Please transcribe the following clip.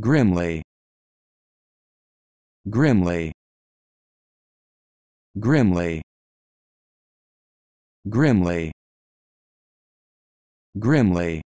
grimly grimly grimly grimly grimly